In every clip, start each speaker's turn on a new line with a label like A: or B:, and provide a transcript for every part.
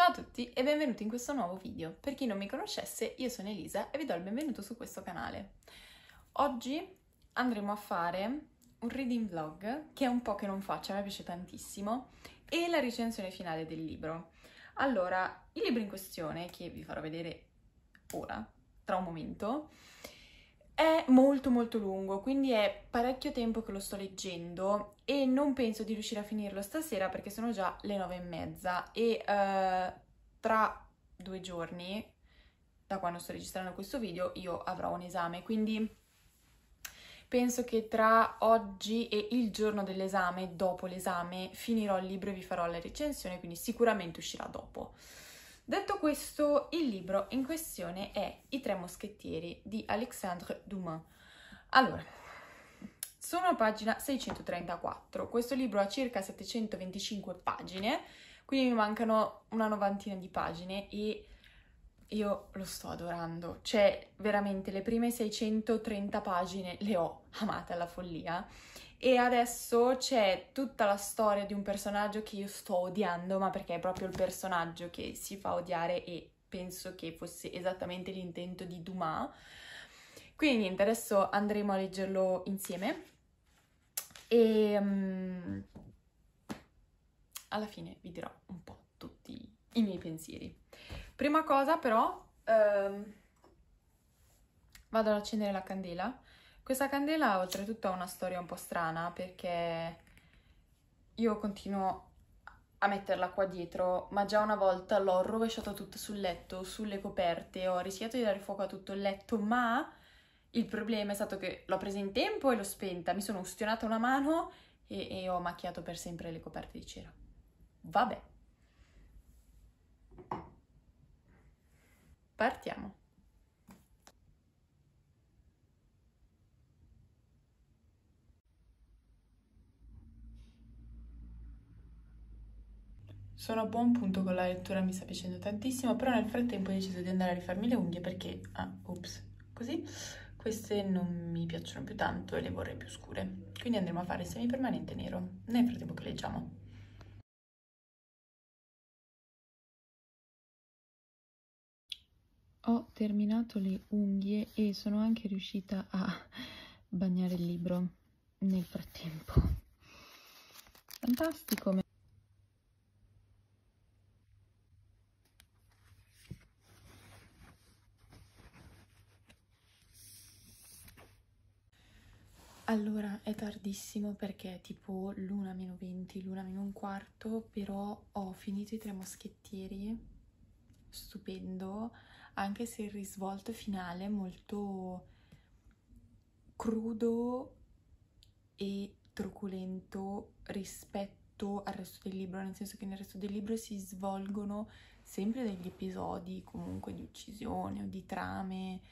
A: Ciao a tutti e benvenuti in questo nuovo video. Per chi non mi conoscesse, io sono Elisa e vi do il benvenuto su questo canale. Oggi andremo a fare un reading vlog, che è un po' che non faccio, a me piace tantissimo, e la recensione finale del libro. Allora, il libro in questione, che vi farò vedere ora, tra un momento, è molto molto lungo, quindi è parecchio tempo che lo sto leggendo e non penso di riuscire a finirlo stasera perché sono già le nove e mezza e eh, tra due giorni, da quando sto registrando questo video, io avrò un esame, quindi penso che tra oggi e il giorno dell'esame, dopo l'esame, finirò il libro e vi farò la recensione, quindi sicuramente uscirà dopo. Detto questo, il libro in questione è I tre moschettieri di Alexandre Dumas. Allora, sono a pagina 634. Questo libro ha circa 725 pagine, quindi mi mancano una novantina di pagine e io lo sto adorando. Cioè, veramente, le prime 630 pagine le ho amate alla follia e adesso c'è tutta la storia di un personaggio che io sto odiando, ma perché è proprio il personaggio che si fa odiare e penso che fosse esattamente l'intento di Dumas. Quindi niente, adesso andremo a leggerlo insieme e um, alla fine vi dirò un po' tutti i miei pensieri. Prima cosa però, um, vado ad accendere la candela questa candela oltretutto ha una storia un po' strana perché io continuo a metterla qua dietro, ma già una volta l'ho rovesciata tutta sul letto, sulle coperte, ho rischiato di dare fuoco a tutto il letto, ma il problema è stato che l'ho presa in tempo e l'ho spenta, mi sono ustionata una mano e, e ho macchiato per sempre le coperte di cera. Vabbè. Partiamo. Sono a buon punto con la lettura, mi sta piacendo tantissimo, però nel frattempo ho deciso di andare a rifarmi le unghie perché, ah, ops, così, queste non mi piacciono più tanto e le vorrei più scure. Quindi andremo a fare semi permanente nero, nel frattempo che leggiamo. Ho terminato le unghie e sono anche riuscita a bagnare il libro nel frattempo. Fantastico! Allora, è tardissimo perché è tipo l'una meno 20, l'una meno un quarto, però ho finito i tre moschettieri, stupendo, anche se il risvolto finale è molto crudo e truculento rispetto al resto del libro, nel senso che nel resto del libro si svolgono sempre degli episodi comunque di uccisione o di trame,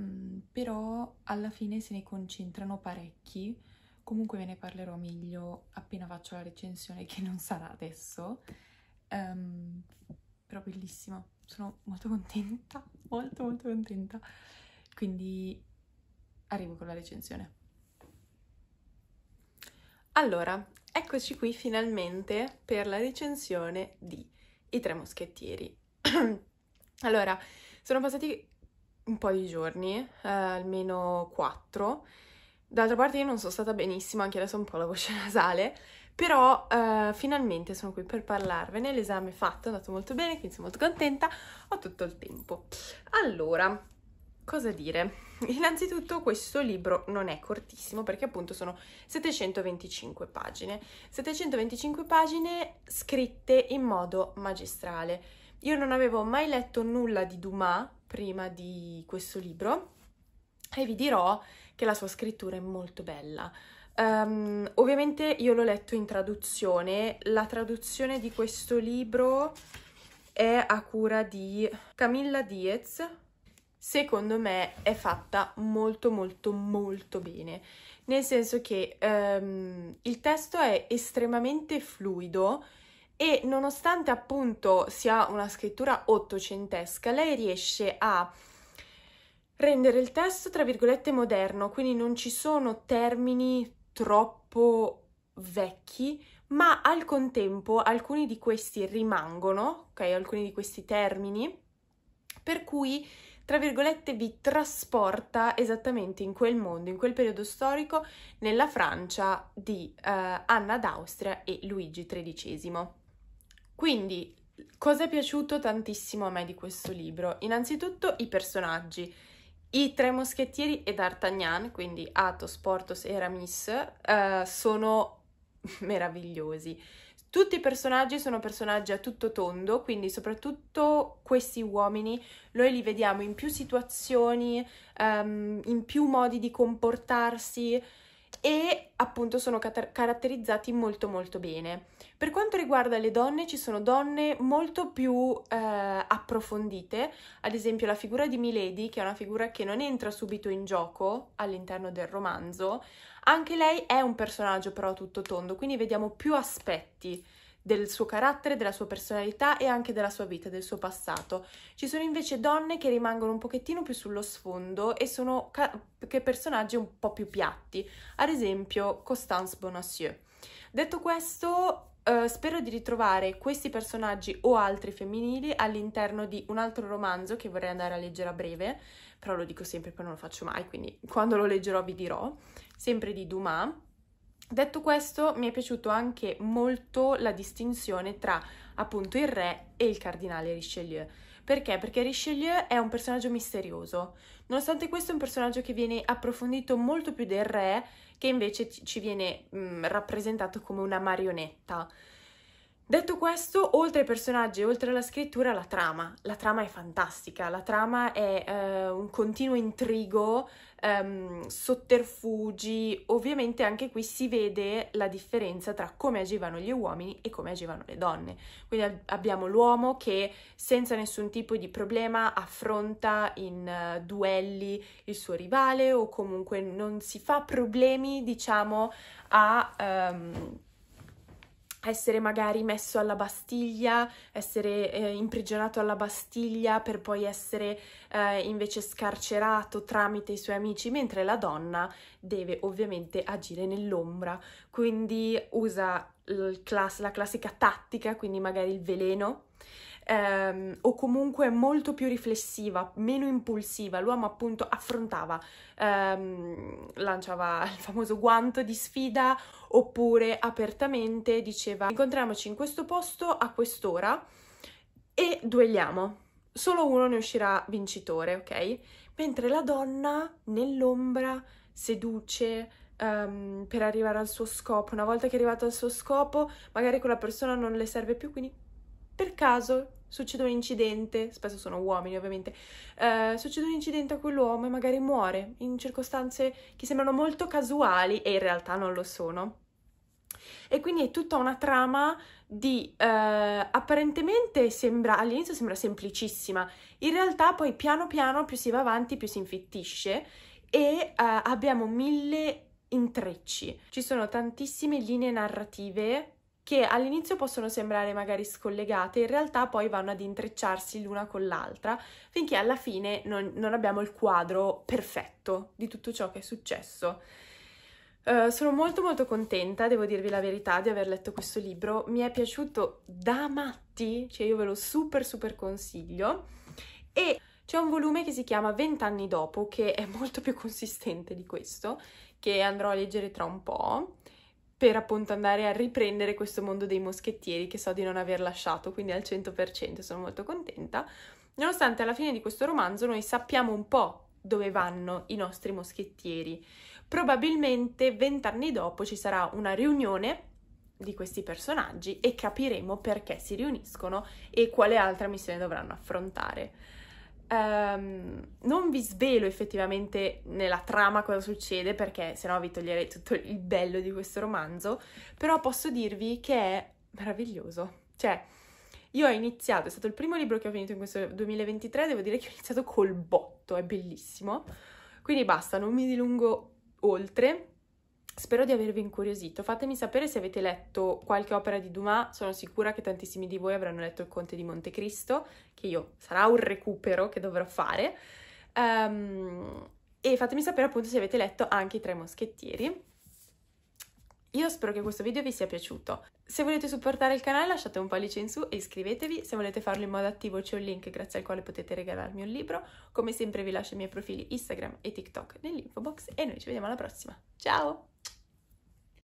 A: Mm, però alla fine se ne concentrano parecchi, comunque ve ne parlerò meglio appena faccio la recensione che non sarà adesso, um, però bellissima, sono molto contenta, molto molto contenta, quindi arrivo con la recensione. Allora, eccoci qui finalmente per la recensione di I Tre Moschettieri. allora, sono passati un po' di giorni, eh, almeno 4. D'altra parte io non sono stata benissimo, anche adesso un po' la voce nasale, però eh, finalmente sono qui per parlarvene, l'esame è fatto, è andato molto bene, quindi sono molto contenta, ho tutto il tempo. Allora, cosa dire? Innanzitutto questo libro non è cortissimo perché appunto sono 725 pagine, 725 pagine scritte in modo magistrale, io non avevo mai letto nulla di Dumas prima di questo libro e vi dirò che la sua scrittura è molto bella. Um, ovviamente io l'ho letto in traduzione, la traduzione di questo libro è a cura di Camilla Diez, secondo me è fatta molto molto molto bene, nel senso che um, il testo è estremamente fluido, e nonostante appunto sia una scrittura ottocentesca, lei riesce a rendere il testo tra virgolette moderno, quindi non ci sono termini troppo vecchi, ma al contempo alcuni di questi rimangono, ok? Alcuni di questi termini, per cui tra virgolette vi trasporta esattamente in quel mondo, in quel periodo storico, nella Francia di eh, Anna d'Austria e Luigi XIII. Quindi, cosa è piaciuto tantissimo a me di questo libro? Innanzitutto i personaggi. I tre moschettieri e D'Artagnan, quindi Athos, Portos e Aramis, eh, sono meravigliosi. Tutti i personaggi sono personaggi a tutto tondo, quindi soprattutto questi uomini noi li vediamo in più situazioni, um, in più modi di comportarsi, e appunto sono cat- caratterizzati molto molto bene. Per quanto riguarda le donne, ci sono donne molto più eh, approfondite, ad esempio la figura di Milady, che è una figura che non entra subito in gioco all'interno del romanzo, anche lei è un personaggio però tutto tondo, quindi vediamo più aspetti del suo carattere, della sua personalità e anche della sua vita, del suo passato. Ci sono invece donne che rimangono un pochettino più sullo sfondo e sono ca- personaggi un po' più piatti, ad esempio Constance Bonacieux. Detto questo, Uh, spero di ritrovare questi personaggi o altri femminili all'interno di un altro romanzo che vorrei andare a leggere a breve, però lo dico sempre, poi non lo faccio mai, quindi quando lo leggerò vi dirò, sempre di Dumas Detto questo, mi è piaciuto anche molto la distinzione tra appunto il re e il cardinale Richelieu. Perché? Perché Richelieu è un personaggio misterioso. Nonostante questo è un personaggio che viene approfondito molto più del re, che invece ci viene mh, mm, rappresentato come una marionetta. Detto questo, oltre ai personaggi e oltre alla scrittura, la trama. La trama è fantastica, la trama è eh, un continuo intrigo um, sotterfugi. Ovviamente anche qui si vede la differenza tra come agivano gli uomini e come agivano le donne. Quindi ab- abbiamo l'uomo che senza nessun tipo di problema affronta in uh, duelli il suo rivale o comunque non si fa problemi, diciamo, a... Um, essere magari messo alla Bastiglia, essere eh, imprigionato alla Bastiglia per poi essere eh, invece scarcerato tramite i suoi amici, mentre la donna deve ovviamente agire nell'ombra, quindi usa class la classica tattica, quindi magari il veleno, ehm, o comunque molto più riflessiva, meno impulsiva. L'uomo appunto affrontava, ehm, lanciava il famoso guanto di sfida oppure apertamente diceva incontriamoci in questo posto a quest'ora e duelliamo. Solo uno ne uscirà vincitore, ok? Mentre la donna nell'ombra seduce, Um, per arrivare al suo scopo. Una volta che è arrivato al suo scopo, magari quella persona non le serve più, quindi per caso succede un incidente, spesso sono uomini ovviamente, eh, succede un incidente a quell'uomo e magari muore in circostanze che sembrano molto casuali e in realtà non lo sono. E quindi è tutta una trama di eh, apparentemente sembra all'inizio sembra semplicissima, in realtà poi piano piano più si va avanti più si infittisce e eh, abbiamo mille intrecci. Ci sono tantissime linee narrative che all'inizio possono sembrare magari scollegate, in realtà poi vanno ad intrecciarsi l'una con l'altra, finché alla fine non, non abbiamo il quadro perfetto di tutto ciò che è successo. Uh, sono molto molto contenta, devo dirvi la verità, di aver letto questo libro. Mi è piaciuto da matti, cioè io ve lo super super consiglio. E c'è un volume che si chiama Vent'anni dopo, che è molto più consistente di questo, che andrò a leggere tra un po' per appunto andare a riprendere questo mondo dei moschettieri che so di non aver lasciato, quindi al 100% sono molto contenta. Nonostante alla fine di questo romanzo noi sappiamo un po' dove vanno i nostri moschettieri. Probabilmente vent'anni dopo ci sarà una riunione di questi personaggi e capiremo perché si riuniscono e quale altra missione dovranno affrontare. Um, non vi svelo effettivamente nella trama cosa succede perché sennò vi toglierei tutto il bello di questo romanzo, però posso dirvi che è meraviglioso. Cioè, io ho iniziato, è stato il primo libro che ho finito in questo 2023, devo dire che ho iniziato col botto, è bellissimo. Quindi basta, non mi dilungo oltre. Spero di avervi incuriosito. Fatemi sapere se avete letto qualche opera di Dumas. Sono sicura che tantissimi di voi avranno letto Il Conte di Montecristo, che io sarà un recupero che dovrò fare. Um, e fatemi sapere appunto se avete letto anche I Tre Moschettieri. Io spero che questo video vi sia piaciuto. Se volete supportare il canale lasciate un pollice in su e iscrivetevi, se volete farlo in modo attivo c'è un link grazie al quale potete regalarmi un libro, come sempre vi lascio i miei profili Instagram e TikTok nell'info box e noi ci vediamo alla prossima. Ciao!